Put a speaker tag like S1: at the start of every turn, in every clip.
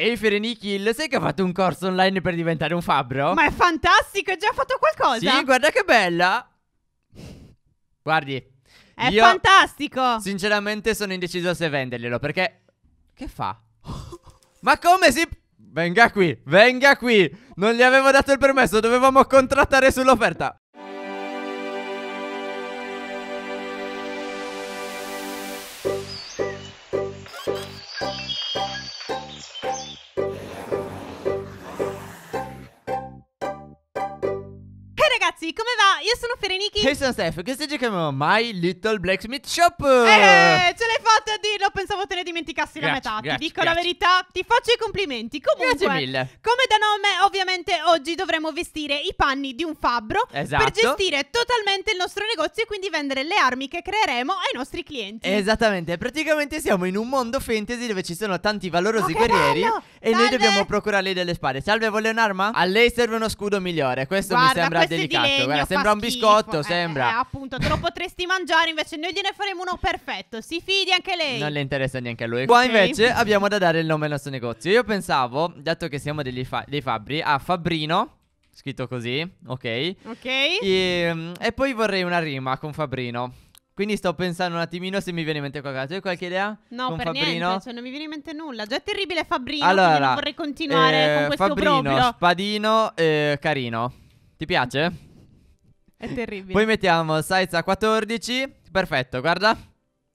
S1: Ehi Ferenichil, sai che ho fatto un corso online per diventare un fabbro? Ma è
S2: fantastico, hai già fatto qualcosa? Sì,
S1: guarda che bella! Guardi, è io, fantastico! Sinceramente sono indeciso se venderglielo perché... Che fa? Ma come si... Venga qui, venga qui! Non gli avevo dato il permesso, dovevamo contrattare sull'offerta.
S2: come va? io sono Fereniki. E sono
S1: Steph, che stai giocando My Little Blacksmith Shop. Eh,
S2: ce l'hai fatta a dirlo, pensavo te ne dimenticassi grazie, la metà. Grazie, ti dico grazie. la verità, ti faccio i complimenti. Comunque, grazie mille. come da nome, ovviamente oggi dovremo vestire i panni di un fabbro esatto. per gestire totalmente il nostro negozio e quindi vendere le armi che creeremo ai nostri clienti.
S1: Esattamente, praticamente siamo in un mondo fantasy dove ci sono tanti valorosi oh, guerrieri bello. e Salve. noi dobbiamo procurarli delle spade. Salve, vuole un'arma? A lei serve uno scudo migliore. Questo Guarda, mi sembra questo delicato. Guarda, sembra sembra un biscotto, eh, sembra. Eh,
S2: appunto, te lo potresti mangiare, invece noi gliene faremo uno perfetto. Si fidi anche lei. Non le
S1: interessa neanche a lui. Qua okay. invece abbiamo da dare il nome al nostro negozio. Io pensavo, dato che siamo fa dei fabbri, a Fabrino. Scritto così, ok?
S2: Ok. E, ehm,
S1: e, poi vorrei una rima con Fabrino. Quindi sto pensando un attimino se mi viene in mente qualcosa. Hai qualche idea? No, con per Fabrino? niente,
S2: cioè non mi viene in mente nulla. Già è terribile Fabrino, allora, non vorrei continuare eh, con questo Fabrino, Fabrino,
S1: Spadino, eh, Carino. Ti piace?
S2: È terribile. Poi
S1: mettiamo size a 14. Perfetto, guarda.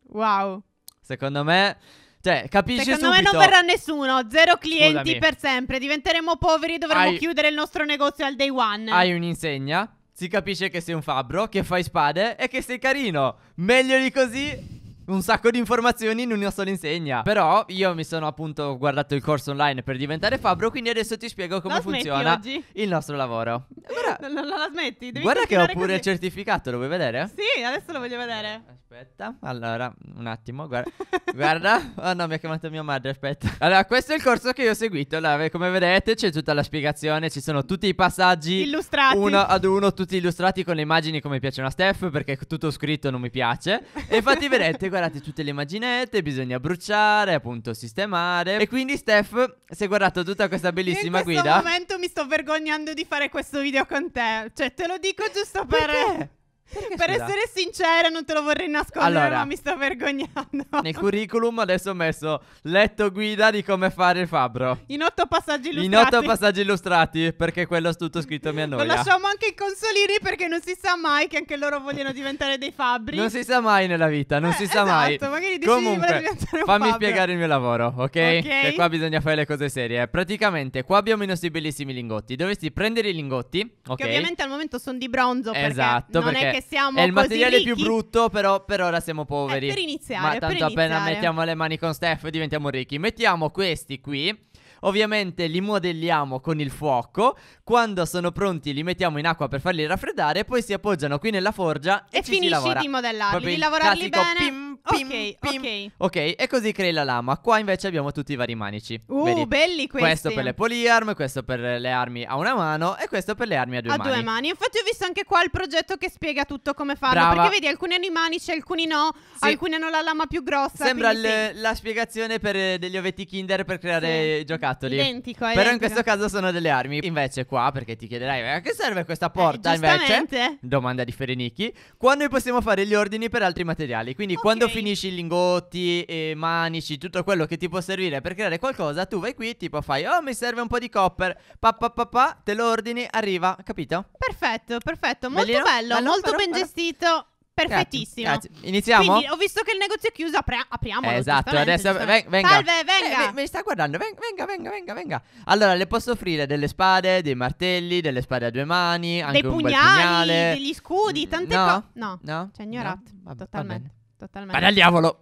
S1: Wow. Secondo me... Cioè, capisci Secondo subito. me non verrà
S2: nessuno, zero clienti Scusami. per sempre, diventeremo poveri, dovremo hai... chiudere il nostro negozio al day one. Hai
S1: un'insegna, si capisce che sei un fabbro, che fai spade e che sei carino. Meglio di così un sacco di informazioni in una sola insegna. Però io mi sono appunto guardato il corso online per diventare fabbro, quindi adesso ti spiego come la funziona il nostro lavoro.
S2: Guarda, non, non la smetti, devi Guarda che ho pure così. il
S1: certificato, lo vuoi vedere?
S2: Sì, adesso lo voglio vedere. Aspetta,
S1: allora, un attimo, guarda. guarda. Oh no, mi ha chiamato mia madre, aspetta. Allora, questo è il corso che io ho seguito, allora, come vedete c'è tutta la spiegazione, ci sono tutti i passaggi illustrati. Uno ad uno, tutti illustrati con le immagini come piacciono a Steph, perché tutto scritto non mi piace. E infatti vedete guardate tutte le immaginette, bisogna bruciare, appunto sistemare. E quindi Steph, se guardato tutta questa bellissima guida... In questo guida,
S2: momento mi sto vergognando di fare questo video con te. Cioè, te lo dico giusto per... Perché? Perché, per scusa? essere sincera, non te lo vorrei nascondere, allora, ma mi sto
S1: vergognando. Nel curriculum adesso ho messo letto guida di come fare il fabbro.
S2: In otto passaggi illustrati. In otto passaggi
S1: illustrati, perché quello è tutto scritto mi annoia. Lo lasciamo
S2: anche i consolini perché non si sa mai che anche loro vogliono diventare dei fabbri. Non si
S1: sa mai nella vita, non eh, si sa esatto, mai. magari dici Comunque, di fammi spiegare il mio lavoro, ok? okay. Che qua bisogna fare le cose serie. Praticamente, qua abbiamo i nostri bellissimi lingotti. Dovresti prendere i lingotti, ok? Che ovviamente
S2: al momento sono di bronzo esatto, perché non perché è che che siamo È il materiale ricchi. più brutto,
S1: però per ora siamo eh, poveri. Eh, per iniziare, Ma tanto appena iniziare. mettiamo le mani con Steph diventiamo ricchi. Mettiamo questi qui Ovviamente li modelliamo con il fuoco, quando sono pronti li mettiamo in acqua per farli raffreddare, poi si appoggiano qui nella forgia e, e ci si lavora. di modellarli, Proprio di lavorarli bene.
S2: Pim, pim, ok, pim. ok.
S1: Ok, e così crei la lama. Qua invece abbiamo tutti i vari manici. Uh, Vedi?
S2: belli questi. Questo per le
S1: poliarm, questo per le armi a una mano e questo per le armi a due a mani. A due
S2: mani. Infatti ho visto anche qua il progetto che spiega tutto come farlo, Brava. perché vedi alcuni hanno i manici, alcuni no, sì. alcuni hanno la lama più grossa. Sembra l- sì.
S1: la spiegazione per eh, degli ovetti Kinder per creare sì. giocattoli giocattoli. Identico, Però in questo caso sono delle armi. Invece qua, perché ti chiederai, a che serve questa eh, porta? Eh, invece, domanda di Ferenicchi, Quando noi possiamo fare gli ordini per altri materiali. Quindi okay. quando finisci lingotti, e manici, tutto quello che ti può servire per creare qualcosa, tu vai qui, tipo fai, oh mi serve un po' di copper, pa pa pa, pa te lo ordini, arriva, capito? Perfetto, perfetto, molto Bellino? bello, bello molto però, ben però.
S2: gestito.
S1: Perfettissimo. Grazie. Iniziamo. Quindi
S2: ho visto che il negozio è chiuso, apri- apriamo. Eh, esatto, adesso ven- venga. Salve, venga. Eh, mi sta guardando, venga, venga, venga, venga.
S1: Allora, le posso offrire delle spade, dei martelli, delle spade a due mani, anche dei un pugnali, pugnale. degli
S2: scudi, tante no. cose. No, no, ci cioè, ha ignorato no. totalmente. totalmente. Ma dal diavolo.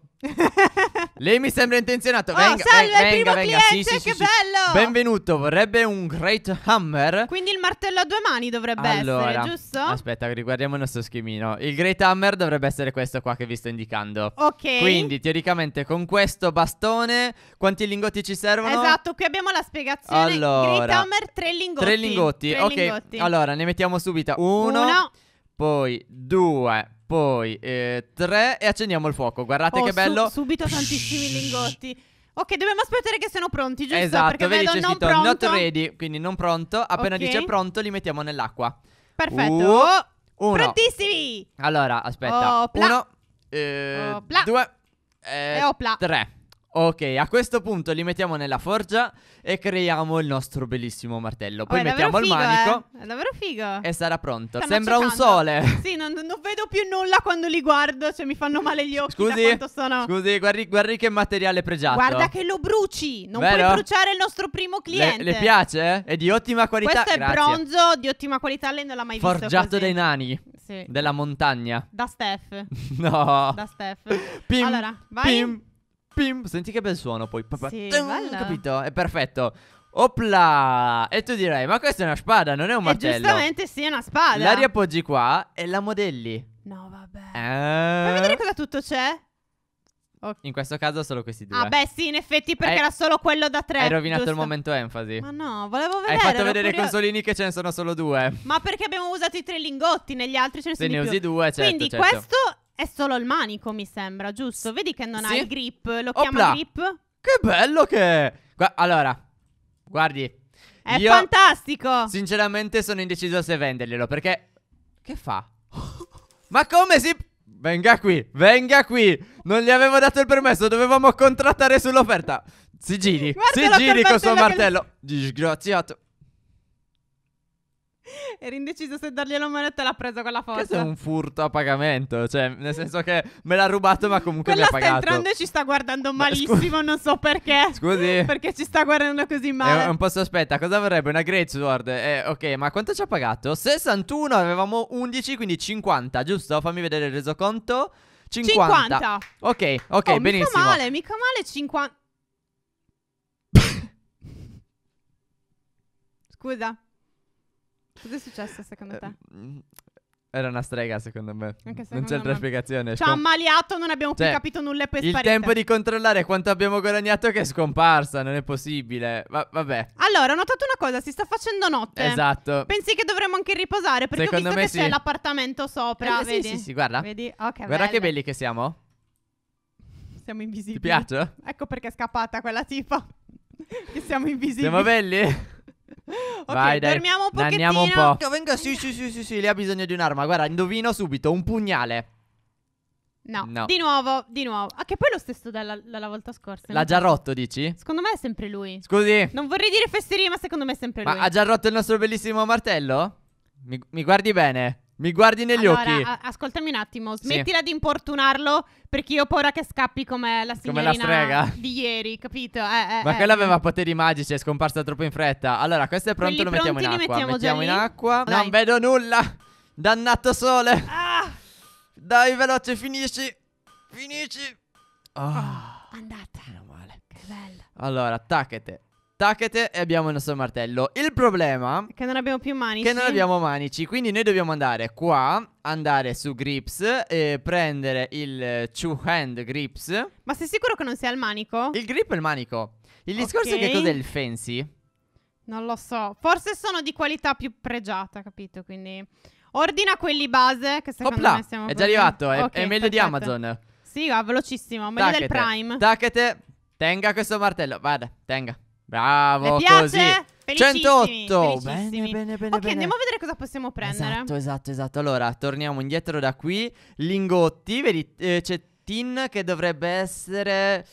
S1: Lei mi sembra intenzionato. Oh, venga, salve, venga, primo venga. cliente, sì, sì, che sì, bello! Benvenuto, vorrebbe un great hammer.
S2: Quindi il martello a due mani dovrebbe allora, essere, giusto? Aspetta,
S1: riguardiamo il nostro schemino. Il great hammer dovrebbe essere questo qua che vi sto indicando. Ok. Quindi, teoricamente, con questo bastone, quanti lingotti ci servono? Esatto,
S2: qui abbiamo la spiegazione. Allora, great hammer, tre lingotti. Tre lingotti, tre ok. Lingotti. Allora,
S1: ne mettiamo subito uno. uno. Poi due poi eh, tre e accendiamo il fuoco. Guardate oh, che bello. Su- subito
S2: tantissimi lingotti. Ok, dobbiamo aspettare che siano pronti, giusto? Esatto, Perché vedi, vedo non scritto not ready,
S1: quindi non pronto. Appena okay. dice pronto, li mettiamo nell'acqua. Perfetto. Uh, uno. Prontissimi! Allora, aspetta. Opla. Uno, eh, opla. due, eh, opla. Eh, tre. Ok, a questo punto li mettiamo nella forgia e creiamo il nostro bellissimo martello. Poi oh, mettiamo figo, il manico.
S2: Eh. È davvero figo. E
S1: sarà pronto. Stanno Sembra cercando. un sole.
S2: Sì, non, non, vedo più nulla quando li guardo, cioè mi fanno male gli occhi scusi, sono... Scusi,
S1: guardi, guardi, che materiale pregiato. Guarda che
S2: lo bruci, non Vero? puoi bruciare il nostro primo cliente. Le, le piace?
S1: Eh? È di ottima qualità. Questo è Grazie. bronzo
S2: di ottima qualità, lei non l'ha mai Forgiato visto Forgiato
S1: dai nani. Sì. Della montagna.
S2: Da Steph. no. Da Steph. Pim, allora,
S1: vai. Pim. Pim. Senti che bel suono poi. Papà, sì, tum, capito? È perfetto. Opla! E tu direi, ma questa è una spada, non è un e martello. giustamente
S2: sì, è una spada. La
S1: riappoggi qua e la modelli. No, vabbè. Eh... Fai vedere cosa tutto c'è. Okay. In questo caso solo questi due. Ah, beh,
S2: sì, in effetti, perché Hai... Eh, era solo quello da tre. Hai rovinato giusto? il
S1: momento enfasi. Ma
S2: no, volevo vedere. Hai fatto vedere curio... i
S1: consolini che ce ne sono solo due.
S2: Ma perché abbiamo usato i tre lingotti, negli altri ce ne sono Se ne usi due, certo. Quindi certo. questo è solo il manico, mi sembra, giusto? Vedi che non sì. ha il grip, lo Opla. chiama grip?
S1: Che bello che è! Gua- allora, guardi. È io, fantastico! Sinceramente sono indeciso se venderglielo perché... Che fa? Ma come si... Venga qui, venga qui. Non gli avevo dato il permesso, dovevamo contrattare sull'offerta. Si giri, Guardalo si giri col suo martello. Che... Disgraziato.
S2: Era indeciso se dargli la moneta e l'ha preso con la forza. Questo è un
S1: furto a pagamento, cioè, nel senso che me l'ha rubato, ma comunque Quella mi ha pagato. sta entrando e
S2: ci sta guardando malissimo, non so perché. Scusi. Perché ci sta guardando così male. È un po'
S1: sospetta, cosa vorrebbe? Una Great Sword? Eh, ok, ma quanto ci ha pagato? 61, avevamo 11, quindi 50, giusto? Fammi vedere il resoconto. 50. 50. Ok, ok, oh, benissimo. Mica male,
S2: mica male 50. Scusa. Cosa è successo secondo te? Eh,
S1: mm, era una strega, secondo me. Secondo non c'è altra spiegazione. Ci ha ammaliato, non abbiamo cioè, più capito nulla e poi è Il tempo di controllare quanto abbiamo guadagnato che è scomparsa, non è possibile. Va- vabbè.
S2: Allora, ho notato una cosa, si sta facendo notte.
S1: Esatto.
S2: Pensi che dovremmo anche riposare perché secondo ho visto che sì. c'è l'appartamento sopra, eh, vedi? Sì, sì, sì, guarda. Vedi? Okay, guarda belle. che
S1: belli che siamo.
S2: Siamo invisibili. Ti piace? Ecco perché è scappata quella tipa. che siamo invisibili. Siamo
S1: belli? Ok, Vai, dai. fermiamo un pochettino. un po'. Venga, sì, sì, sì, sì, sì, lì ha bisogno di un'arma. Guarda, indovino subito, un pugnale.
S2: No. No. di nuovo, di nuovo. Ah, che poi è lo stesso della, della volta scorsa. L'ha già rotto, dici? Secondo me è sempre lui. Scusi, Non vorrei dire fesserie, ma secondo me è sempre lui. ma ha già
S1: rotto il nostro bellissimo martello? Mi, mi guardi bene. Mi guardi negli allora, occhi. A-
S2: ascoltami un attimo, smettila sì. di importunarlo perché io ho paura che scappi come la signorina come la strega. di ieri, capito? Eh, eh, Ma eh. quella aveva
S1: poteri magici, è scomparsa troppo in fretta. Allora, questo è pronto, Quelli lo mettiamo in acqua. Mettiamo, mettiamo in acqua. Dai. Non vedo nulla. Dannato sole. Ah. Dai, veloce, finisci. Finisci. Oh. Andata. Meno male. Che bella. Allora, attacchete attaccate e abbiamo il nostro martello. Il problema è
S2: che non abbiamo più manici. Che non abbiamo
S1: manici, quindi noi dobbiamo andare qua, andare su grips e prendere il two hand grips. Ma sei sicuro che non sia il manico? Il grip è il manico. Il discorso okay. è che cos'è il fancy?
S2: Non lo so. Forse sono di qualità più pregiata, capito? Quindi ordina quelli base che secondo Opla, me siamo È già arrivato, è, okay, è meglio perfetto. di Amazon. Sì, va velocissimo, meglio Tacchete. del Prime.
S1: Tacchete. Tenga questo martello, vada, tenga. Bravo, Le così. 108. Bene,
S2: bene, bene, Ok, bene. andiamo a vedere cosa possiamo prendere. Esatto,
S1: esatto, esatto. Allora, torniamo indietro da qui. Lingotti, vedi, eh, c'è Tin che dovrebbe essere...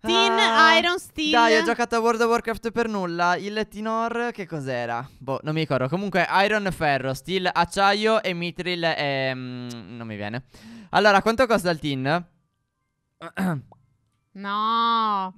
S1: Tin, ah, Iron Steel. Dai, ho giocato a World of Warcraft per nulla. Il Tinor, che cos'era? Boh, non mi ricordo. Comunque, Iron, Ferro, Steel, Acciaio e Mitril. E, mm, non mi viene. Allora, quanto costa il Tin?
S2: no.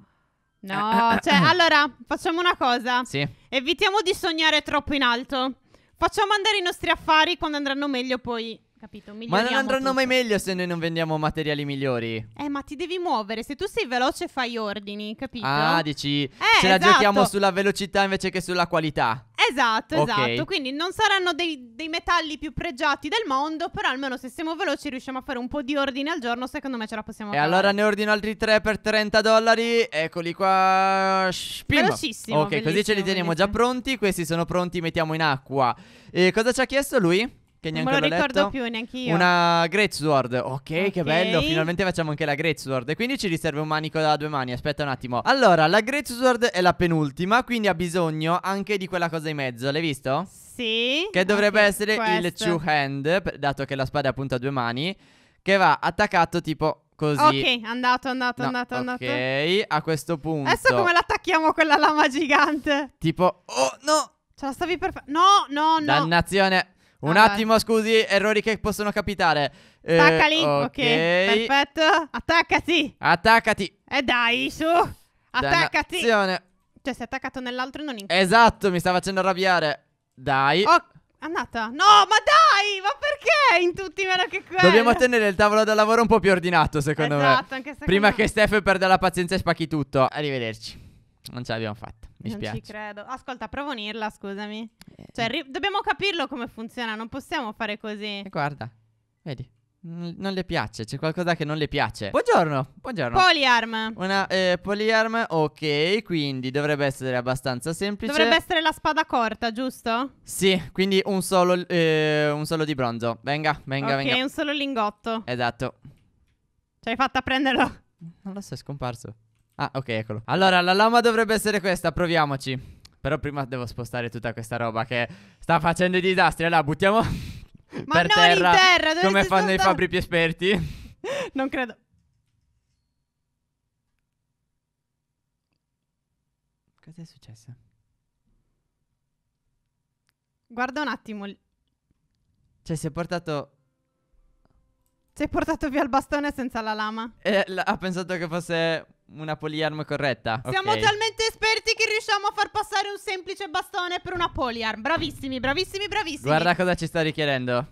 S2: No, eh, eh, cioè, eh. allora, facciamo una cosa. Sì. Evitiamo di sognare troppo in alto. Facciamo andare i nostri affari quando andranno meglio poi capito? Ma non andranno tutto.
S1: mai meglio se noi non vendiamo materiali migliori.
S2: Eh, ma ti devi muovere. Se tu sei veloce, fai ordini, capito? Ah,
S1: dici. Eh, ce esatto. la giochiamo esatto. sulla velocità invece che sulla qualità.
S2: Esatto, okay. esatto. Quindi non saranno dei, dei, metalli più pregiati del mondo, però almeno se siamo veloci riusciamo a fare un po' di ordine al giorno, secondo me ce la possiamo fare. E allora
S1: ne ordino altri tre per 30 dollari, eccoli qua. Spim. Velocissimo. Ok, così ce li teniamo bellissimo. già pronti, questi sono pronti, mettiamo in acqua. E cosa ci ha chiesto lui? Che neanche non me lo ricordo letto. più
S2: neanche io. Una
S1: Great Sword. Okay, ok, che bello. Finalmente facciamo anche la Great Sword. E quindi ci riserva un manico da due mani. Aspetta un attimo. Allora, la Great Sword è la penultima. Quindi ha bisogno anche di quella cosa in mezzo. L'hai visto?
S2: Sì. Che dovrebbe okay, essere questo. il two
S1: hand. Dato che la spada è appunto a due mani. Che va attaccato tipo Così. Ok,
S2: andato, andato, no, andato, andato.
S1: Ok, a questo punto. Adesso come
S2: l'attacchiamo quella lama gigante?
S1: Tipo, oh
S2: no! Ce la stavi per fare. No, no, no.
S1: Dannazione. Un ah, attimo, scusi, errori che possono capitare. Attaccali, eh, okay. ok.
S2: Perfetto.
S1: Attaccati. Attaccati. E eh, dai, su.
S2: Attaccati. Dannazione. Cioè, si è attaccato nell'altro e non in
S1: Esatto, mi sta facendo arrabbiare. Dai. Oh,
S2: andata. No, ma dai, ma perché in tutti meno che quello? Dobbiamo
S1: tenere il tavolo da lavoro un po' più ordinato, secondo esatto, me. Esatto, anche secondo Prima me. che Steph perda la pazienza e spacchi tutto. Arrivederci. Non ce l'abbiamo fatta. Mi non spiace. ci
S2: credo. Ascolta, provo a unirla, scusami. Eh. Cioè, ri- dobbiamo capirlo come funziona, non possiamo
S1: fare così. E eh, guarda, vedi. non le piace, c'è qualcosa che non le piace. Buongiorno, buongiorno. Polyarm. Una eh, polyarm, ok, quindi dovrebbe essere abbastanza semplice. Dovrebbe
S2: essere la spada corta, giusto?
S1: Sì, quindi un solo, eh, un solo di bronzo. Venga, venga, okay, venga. Ok,
S2: un solo lingotto. Esatto. Ci hai fatta prenderlo.
S1: Non lo so, è scomparso. Ah, ok, eccolo. Allora, la lama dovrebbe essere questa, proviamoci. Però prima devo spostare tutta questa roba che sta facendo i disastri. Allora, buttiamo Ma per non terra, in terra come fanno i fabbri più esperti.
S2: non credo.
S1: Cosa è successo?
S2: Guarda un attimo.
S1: Cioè, si è portato
S2: si è portato via il bastone senza la lama.
S1: E eh, ha pensato che fosse una poliarm corretta. Siamo okay.
S2: talmente esperti che riusciamo a far passare un semplice bastone per una poliarm. Bravissimi, bravissimi, bravissimi. Guarda
S1: cosa ci sta richiedendo.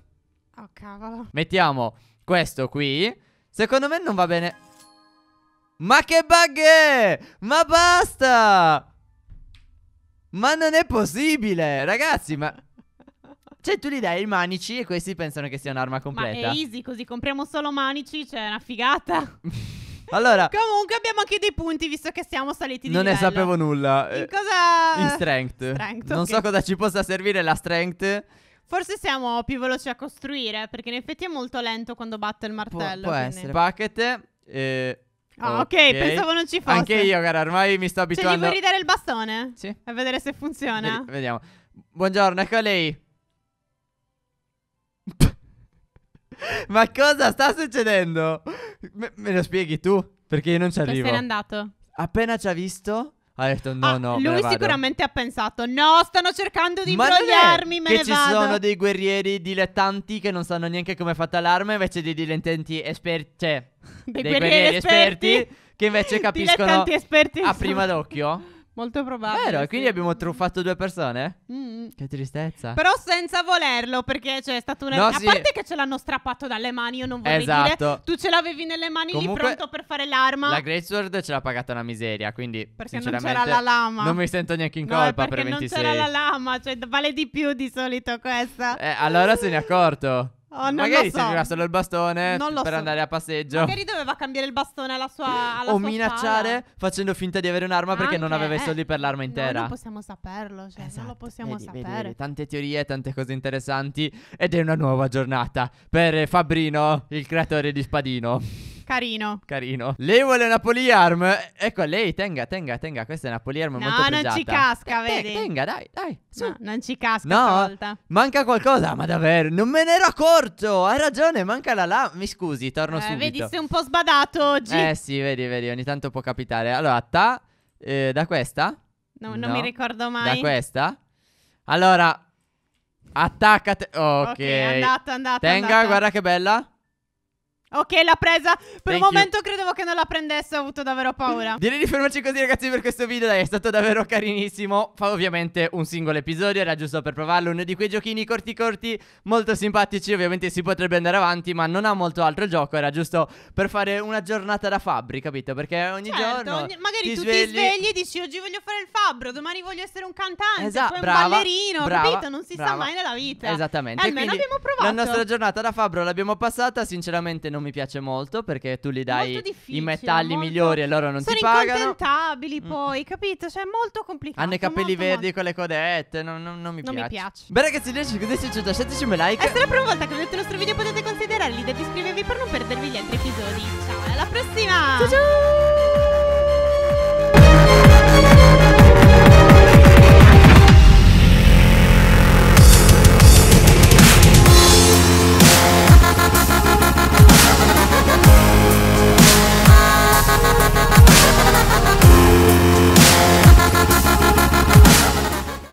S2: Oh, cavolo.
S1: Mettiamo questo qui. Secondo me non va bene. Ma che bug è? Ma basta! Ma non è possibile, ragazzi, ma... Cioè, tu gli dai i manici e questi pensano che sia un'arma completa. Ma è easy,
S2: così compriamo solo manici, cioè è una figata.
S1: Allora,
S2: Comunque abbiamo anche dei punti visto che siamo saliti di non ne
S1: sapevo nulla. In eh,
S2: cosa... In
S1: strength. Strength, non ok. so cosa ci possa servire la strength.
S2: Forse siamo più veloci a costruire, perché in effetti è molto lento quando batte il martello. Pu- martello. può quindi. essere.
S1: Packet. eh,
S2: Ah, ok, pensavo non ci fosse. Anche io,
S1: cara, ormai mi sto Cioè, gli abituando. vuoi
S2: ridare il bastone? Sì. A vedere se funziona. Vedi-
S1: Vediamo. Buongiorno, ecco lei. Ma cosa sta succedendo? Me, me, lo spieghi tu? Perché io non ci arrivo. Se n'è andato. Appena ci ha visto, ha detto no, ah, no. Lui sicuramente
S2: ha pensato: no, stanno cercando di Ma imbrogliarmi. Me che ne ci vado. sono
S1: dei guerrieri dilettanti che non sanno neanche come è fatta l'arma, invece dei dilettanti esperti. Cioè,
S2: dei, dei guerrieri, guerrieri esperti, esperti.
S1: che invece capiscono esperti a prima d'occhio.
S2: Molto probabile. Vero, e sì. quindi
S1: abbiamo truffato due persone? Mm. Che tristezza. Però
S2: senza volerlo, perché c'è cioè, stata una... No, a sì. parte che ce l'hanno strappato dalle mani, io non vorrei esatto. dire... Tu ce l'avevi nelle mani Comunque, lì pronto per fare l'arma. La
S1: Great Sword ce l'ha pagata una miseria, quindi... Perché non c'era la lama. Non mi sento neanche in colpa no, per 26. perché non c'era la
S2: lama, cioè vale di più di solito questa. Eh, allora
S1: se ne è accorto. Oh, non Magari so. servirà solo il bastone per so. andare a passeggio. Magari
S2: doveva cambiare il bastone alla sua. Alla o sua minacciare
S1: spada. facendo finta di avere un'arma Anche, perché non aveva i eh, soldi per l'arma intera. No, non
S2: possiamo saperlo. Cioè, esatto. non lo esatto. possiamo vedi, sapere. vedi,
S1: tante teorie, tante cose interessanti. Ed è una nuova giornata per Fabrino, il creatore di Spadino. Carino. Carino. Lei vuole una poliarm? Ecco, lei, tenga, tenga, tenga. Questa è una poliarm no, molto pregiata. No, non ci casca,
S2: eh, vedi. Tenga, dai, dai. Su. No, non ci casca no, stavolta.
S1: manca qualcosa, ma davvero, non me ne ero accorto. Hai ragione, manca la la... Mi scusi, torno eh, subito. Vedi, sei
S2: un po' sbadato oggi. Eh
S1: sì, vedi, vedi, ogni tanto può capitare. Allora, ta, eh, da questa? No, no, non mi ricordo mai. Da questa? Allora, attaccate. Ok. Ok, è andato. Tenga, andata. guarda che bella.
S2: Ok, l'ha presa. Per Thank un momento you. credevo che non la prendesse, ho avuto davvero paura.
S1: Direi di fermarci così, ragazzi, per questo video. Dai, è stato davvero carinissimo. Fa ovviamente un singolo episodio, era giusto per provarlo. Uno di quei giochini corti corti, molto simpatici. Ovviamente si potrebbe andare avanti, ma non ha molto altro gioco. Era giusto per fare una giornata da fabbri, capito? Perché ogni certo, giorno. Ogni... Magari ti tu svegli... ti svegli
S2: e dici oggi voglio fare il fabbro, domani voglio essere un cantante, Esatto, poi brava, un ballerino, brava, capito? Non si brava. sa mai nella vita. Esattamente. E almeno abbiamo provato. La nostra
S1: giornata da fabbro l'abbiamo passata, sinceramente non non mi piace molto perché tu li dai i metalli molto... migliori e loro non sono ti pagano. Sono
S2: incontentabili mm. poi, capito? Cioè è molto complicato. Hanno i capelli molto, verdi
S1: molto... con le codette, non, non, non mi non piace. Non mi piace. Beh ragazzi, se vi è piaciuto lasciateci un like. E è la
S2: prima volta che vedete il nostro video potete considerarli. l'idea iscrivervi per non perdervi gli altri episodi. Ciao, alla prossima! Ciao ciao!